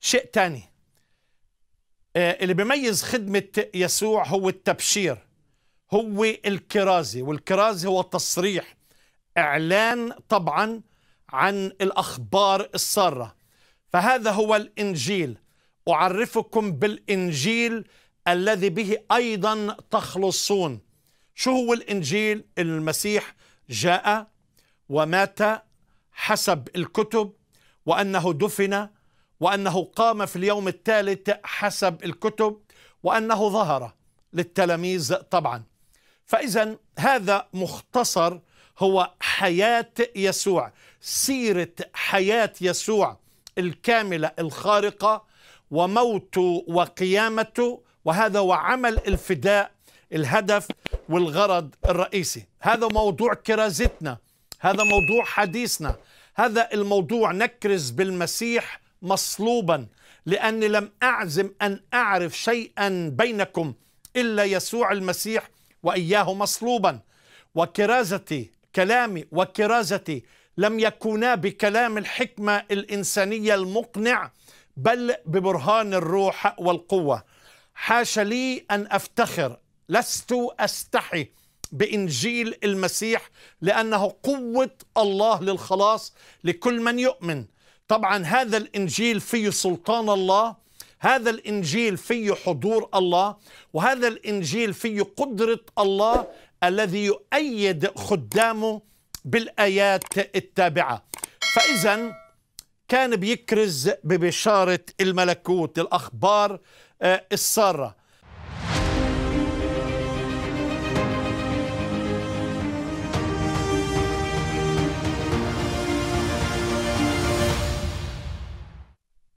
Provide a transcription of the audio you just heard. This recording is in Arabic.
شيء تاني آه، اللي بيميز خدمة يسوع هو التبشير هو الكرازي والكرازي هو تصريح إعلان طبعا عن الأخبار السارة فهذا هو الإنجيل أعرفكم بالإنجيل الذي به أيضا تخلصون شو هو الإنجيل المسيح جاء ومات حسب الكتب وأنه دفن وأنه قام في اليوم الثالث حسب الكتب وأنه ظهر للتلاميذ طبعا فإذا هذا مختصر هو حياة يسوع سيرة حياة يسوع الكاملة الخارقة وموته وقيامته وهذا وعمل الفداء الهدف والغرض الرئيسي هذا موضوع كرازتنا هذا موضوع حديثنا هذا الموضوع نكرز بالمسيح مصلوبا لاني لم اعزم ان اعرف شيئا بينكم الا يسوع المسيح واياه مصلوبا وكرازتي كلامي وكرازتي لم يكونا بكلام الحكمه الانسانيه المقنع بل ببرهان الروح والقوه حاش لي ان افتخر لست استحي بانجيل المسيح لانه قوه الله للخلاص لكل من يؤمن طبعا هذا الانجيل فيه سلطان الله هذا الانجيل فيه حضور الله وهذا الانجيل فيه قدره الله الذي يؤيد خدامه بالايات التابعه فاذا كان بيكرز ببشاره الملكوت الاخبار آه، الساره